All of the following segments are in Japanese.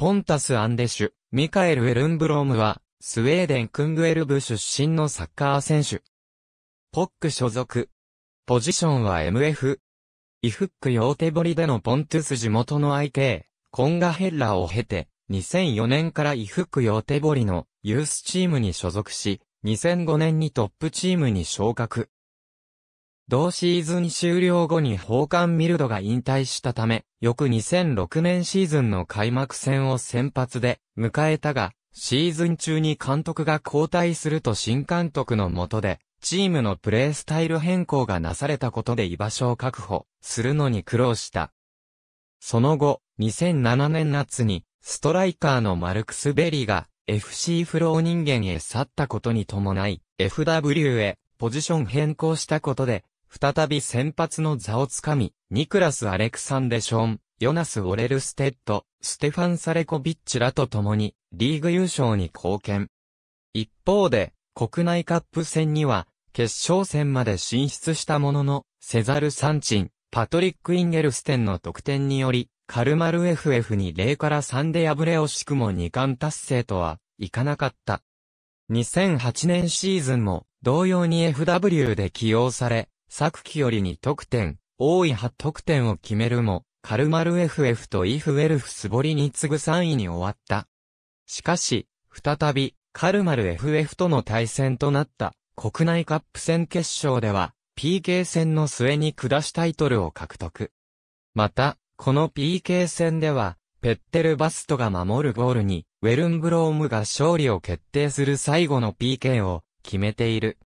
ポンタス・アンデシュ、ミカエル・エルンブロームは、スウェーデン・クングエルブ出身のサッカー選手。ポック所属。ポジションは MF。イフックヨーテボリでのポントゥス地元の IK、コンガヘッラーを経て、2004年からイフックヨーテボリのユースチームに所属し、2005年にトップチームに昇格。同シーズン終了後に奉還ミルドが引退したため、翌2006年シーズンの開幕戦を先発で迎えたが、シーズン中に監督が交代すると新監督の下で、チームのプレースタイル変更がなされたことで居場所を確保するのに苦労した。その後、2007年夏に、ストライカーのマルクス・ベリーが FC フロー人間へ去ったことに伴い、FW へポジション変更したことで、再び先発の座をつかみ、ニクラス・アレクサンデション、ヨナス・オレルステッド、ステファン・サレコビッチらと共に、リーグ優勝に貢献。一方で、国内カップ戦には、決勝戦まで進出したものの、セザル・サンチン、パトリック・インゲルステンの得点により、カルマル FF に0から3で敗れ惜しくも2冠達成とは、いかなかった。2008年シーズンも、同様に FW で起用され、昨季より2得点、多い8得点を決めるも、カルマル FF とイフウェルフスボリに次ぐ3位に終わった。しかし、再び、カルマル FF との対戦となった国内カップ戦決勝では、PK 戦の末に下しタイトルを獲得。また、この PK 戦では、ペッテル・バストが守るゴールに、ウェルンブロームが勝利を決定する最後の PK を決めている。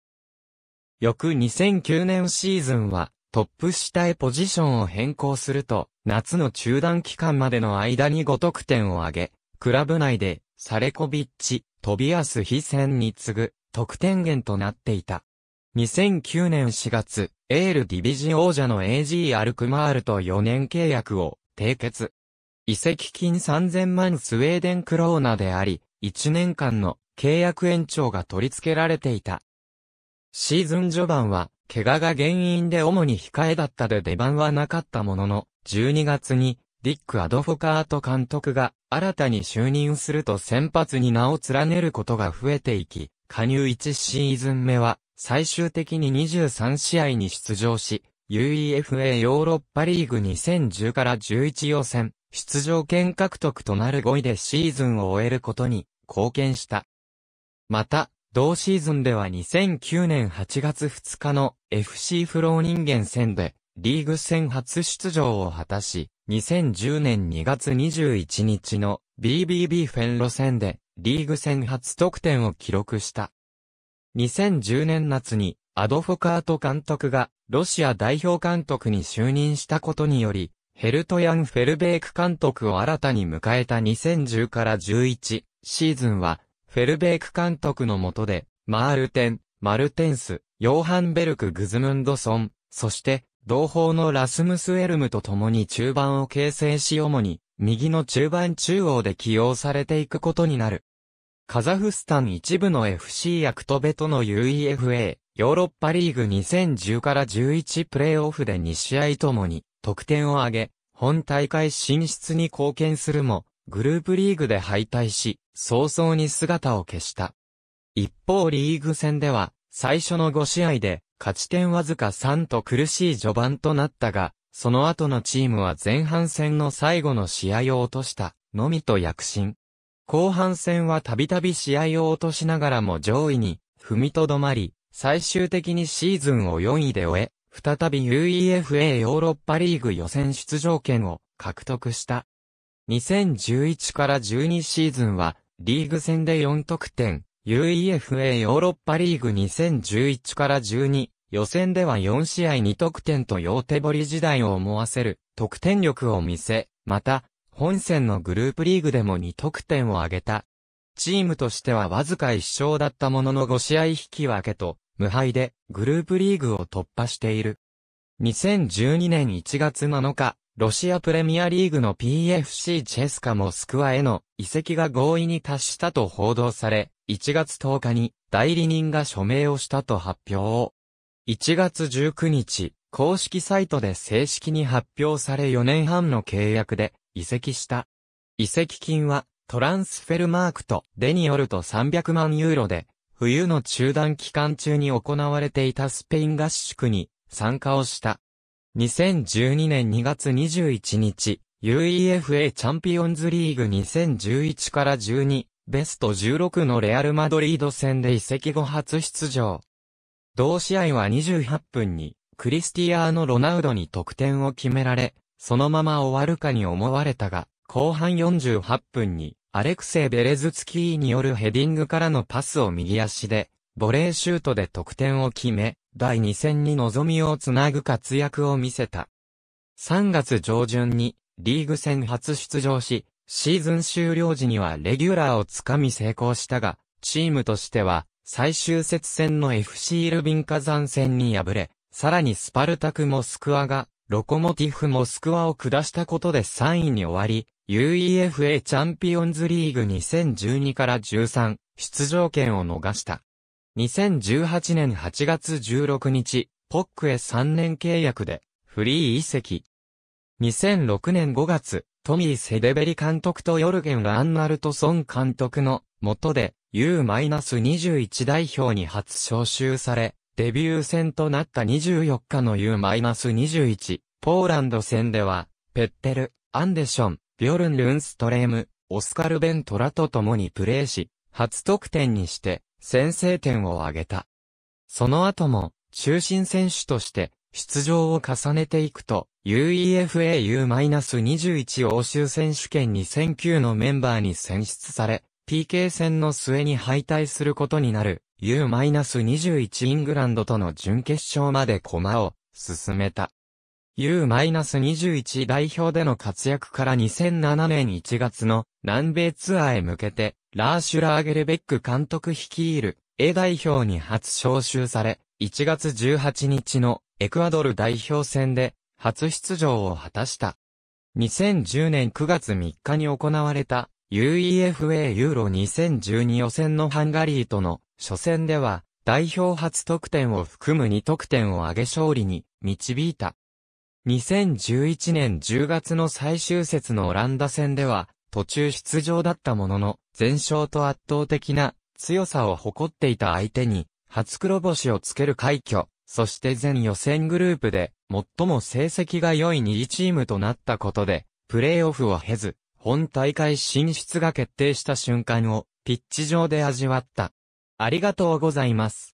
翌2009年シーズンは、トップ下へポジションを変更すると、夏の中断期間までの間に5得点を挙げ、クラブ内で、サレコビッチ、トビアス・ヒセンに次ぐ、得点源となっていた。2009年4月、エールディビジ王者の AG アルクマールと4年契約を締結。移籍金3000万スウェーデンクローナであり、1年間の契約延長が取り付けられていた。シーズン序盤は、怪我が原因で主に控えだったで出番はなかったものの、12月に、ディック・アドフォカート監督が、新たに就任すると先発に名を連ねることが増えていき、加入1シーズン目は、最終的に23試合に出場し、UEFA ヨーロッパリーグ2010から11予選、出場権獲得となる5位でシーズンを終えることに貢献した。また、同シーズンでは2009年8月2日の FC フロー人間戦でリーグ戦初出場を果たし、2010年2月21日の BBB フェンロ戦でリーグ戦初得点を記録した。2010年夏にアドフォカート監督がロシア代表監督に就任したことにより、ヘルトヤン・フェルベーク監督を新たに迎えた2010から11シーズンはフェルベーク監督の下で、マールテン、マルテンス、ヨーハンベルク・グズムンドソン、そして、同胞のラスムス・エルムと共に中盤を形成し主に、右の中盤中央で起用されていくことになる。カザフスタン一部の FC ヤクトベとの UEFA、ヨーロッパリーグ2010から11プレイオフで2試合ともに得点を挙げ、本大会進出に貢献するも、グループリーグで敗退し、早々に姿を消した。一方リーグ戦では、最初の5試合で、勝ち点わずか3と苦しい序盤となったが、その後のチームは前半戦の最後の試合を落とした、のみと躍進。後半戦はたびたび試合を落としながらも上位に踏みとどまり、最終的にシーズンを4位で終え、再び UEFA ヨーロッパリーグ予選出場権を獲得した。2011から12シーズンは、リーグ戦で4得点、UEFA ヨーロッパリーグ2011から12、予選では4試合2得点と両手堀時代を思わせる得点力を見せ、また、本戦のグループリーグでも2得点を挙げた。チームとしてはわずか1勝だったものの5試合引き分けと、無敗でグループリーグを突破している。2012年1月7日、ロシアプレミアリーグの PFC チェスカモスクワへの移籍が合意に達したと報道され、1月10日に代理人が署名をしたと発表。1月19日、公式サイトで正式に発表され4年半の契約で移籍した。移籍金はトランスフェルマークとデによると300万ユーロで、冬の中断期間中に行われていたスペイン合宿に参加をした。2012年2月21日、UEFA チャンピオンズリーグ2011から12、ベスト16のレアル・マドリード戦で移籍後初出場。同試合は28分に、クリスティアーノ・ロナウドに得点を決められ、そのまま終わるかに思われたが、後半48分に、アレクセイ・ベレズツキーによるヘディングからのパスを右足で、ボレーシュートで得点を決め、第2戦に望みをつなぐ活躍を見せた。3月上旬にリーグ戦初出場し、シーズン終了時にはレギュラーをつかみ成功したが、チームとしては最終節戦の FC ルビン火山戦に敗れ、さらにスパルタクモスクワがロコモティフモスクワを下したことで3位に終わり、UEFA チャンピオンズリーグ2012から13出場権を逃した。2018年8月16日、ポックへ3年契約で、フリー移籍。2006年5月、トミー・セデベリ監督とヨルゲン・ランナルトソン監督の下で U-21 代表に初招集され、デビュー戦となった24日の U-21 ポーランド戦では、ペッテル、アンデション、ビョルン・ルンストレーム、オスカル・ベントラと共にプレーし、初得点にして、先制点を挙げた。その後も、中心選手として、出場を重ねていくと、UEFAU-21 欧州選手権2009のメンバーに選出され、PK 戦の末に敗退することになる U-21 イングランドとの準決勝まで駒を進めた。U-21 代表での活躍から2007年1月の南米ツアーへ向けてラーシュラーゲルベック監督率いる A 代表に初招集され、1月18日のエクアドル代表戦で初出場を果たした。2010年9月3日に行われた UEFA ユーロ2012予選のハンガリーとの初戦では代表初得点を含む2得点を挙げ勝利に導いた。2011年10月の最終節のオランダ戦では途中出場だったものの、全勝と圧倒的な強さを誇っていた相手に、初黒星をつける快挙、そして全予選グループで、最も成績が良い2位チームとなったことで、プレーオフを経ず、本大会進出が決定した瞬間を、ピッチ上で味わった。ありがとうございます。